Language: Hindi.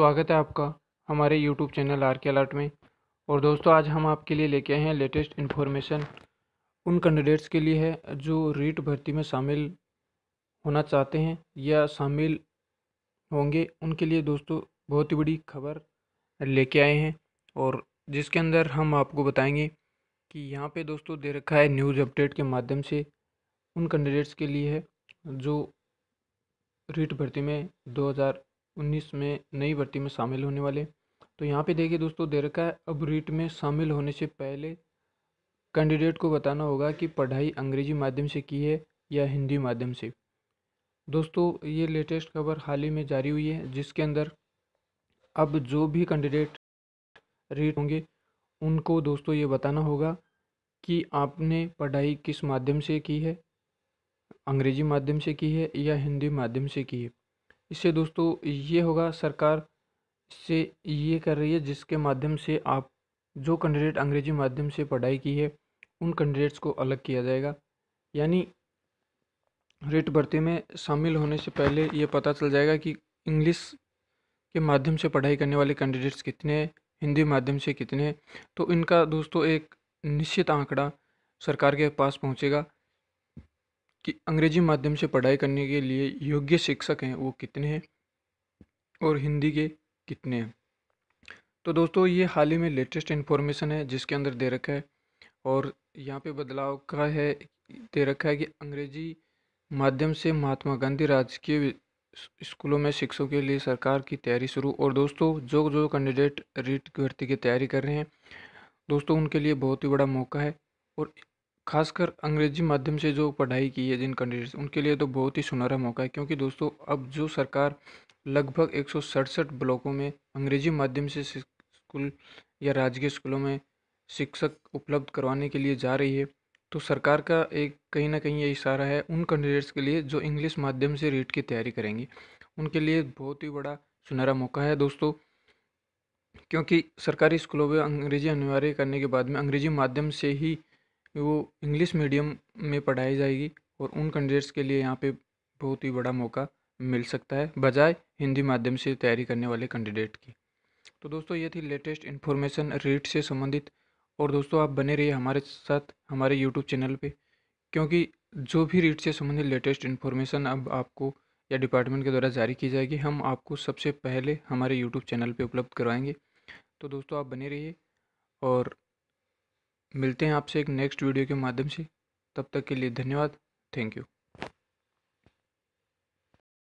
स्वागत है आपका हमारे YouTube channel R K alert में और दोस्तों आज हम आपके लिए लेके आए हैं लेटेस्ट इन्फॉर्मेशन उन कैंडिडेट्स के लिए है जो रीट भर्ती में शामिल होना चाहते हैं या शामिल होंगे उनके लिए दोस्तों बहुत ही बड़ी खबर लेके आए हैं और जिसके अंदर हम आपको बताएंगे कि यहाँ पे दोस्तों दे रखा है न्यूज़ अपडेट के माध्यम से उन कैंडिडेट्स के लिए है जो रीट भर्ती में 2000 उन्नीस में नई भर्ती में शामिल होने वाले तो यहाँ पे देखिए दोस्तों दे रखा है अब रीट में शामिल होने से पहले कैंडिडेट को बताना होगा कि पढ़ाई अंग्रेजी माध्यम से की है या हिंदी माध्यम से दोस्तों ये लेटेस्ट खबर हाल ही में जारी हुई है जिसके अंदर अब जो भी कैंडिडेट रीट होंगे उनको दोस्तों ये बताना होगा कि आपने पढ़ाई किस माध्यम से की है अंग्रेजी माध्यम से की है या हिंदी माध्यम से की है इससे दोस्तों ये होगा सरकार से ये कर रही है जिसके माध्यम से आप जो कैंडिडेट अंग्रेजी माध्यम से पढ़ाई की है उन कैंडिडेट्स को अलग किया जाएगा यानी रेट भर्ती में शामिल होने से पहले ये पता चल जाएगा कि इंग्लिश के माध्यम से पढ़ाई करने वाले कैंडिडेट्स कितने हैं हिंदी माध्यम से कितने हैं तो इनका दोस्तों एक निश्चित आंकड़ा सरकार के पास पहुंचेगा कि अंग्रेजी माध्यम से पढ़ाई करने के लिए योग्य शिक्षक हैं वो कितने हैं और हिंदी के कितने हैं तो दोस्तों ये हाल ही में लेटेस्ट इन्फॉर्मेशन है जिसके अंदर दे रखा है और यहाँ पे बदलाव का है दे रखा है कि अंग्रेजी माध्यम से महात्मा गांधी राजकीय स्कूलों में शिक्षकों के लिए सरकार की तैयारी शुरू और दोस्तों जो जो कैंडिडेट रीट की भर्ती की तैयारी कर रहे हैं दोस्तों उनके लिए बहुत ही बड़ा मौका है और खासकर अंग्रेजी माध्यम से जो पढ़ाई की है जिन कैंडिडेट्स उनके लिए तो बहुत ही सुनहरा मौका है क्योंकि दोस्तों अब जो सरकार लगभग एक ब्लॉकों में अंग्रेजी माध्यम से स्कूल या राजकीय स्कूलों में शिक्षक उपलब्ध करवाने के लिए जा रही है तो सरकार का एक कहीं ना कहीं ये इशारा है उन कैंडिडेट्स के लिए जो इंग्लिश माध्यम से रीट की तैयारी करेंगे उनके लिए बहुत ही बड़ा सुनहरा मौका है दोस्तों क्योंकि सरकारी स्कूलों में अंग्रेजी अनिवार्य करने के बाद में अंग्रेजी माध्यम से ही वो इंग्लिश मीडियम में पढ़ाई जाएगी और उन कैंडिडेट्स के लिए यहाँ पे बहुत ही बड़ा मौका मिल सकता है बजाय हिंदी माध्यम से तैयारी करने वाले कैंडिडेट की तो दोस्तों ये थी लेटेस्ट इन्फॉर्मेशन रीट से संबंधित और दोस्तों आप बने रहिए हमारे साथ हमारे यूट्यूब चैनल पर क्योंकि जो भी रीट से संबंधित लेटेस्ट इन्फॉर्मेशन अब आपको या डिपार्टमेंट के द्वारा जारी की जाएगी हम आपको सबसे पहले हमारे यूट्यूब चैनल पर उपलब्ध करवाएंगे तो दोस्तों आप बने रहिए और मिलते हैं आपसे एक नेक्स्ट वीडियो के माध्यम से तब तक के लिए धन्यवाद थैंक यू